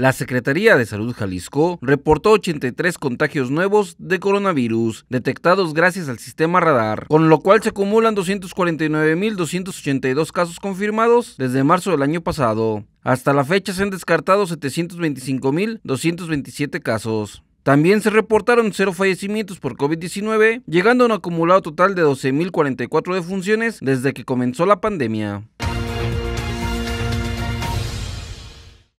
La Secretaría de Salud Jalisco reportó 83 contagios nuevos de coronavirus detectados gracias al sistema radar, con lo cual se acumulan 249.282 casos confirmados desde marzo del año pasado. Hasta la fecha se han descartado 725.227 casos. También se reportaron cero fallecimientos por COVID-19, llegando a un acumulado total de 12.044 defunciones desde que comenzó la pandemia.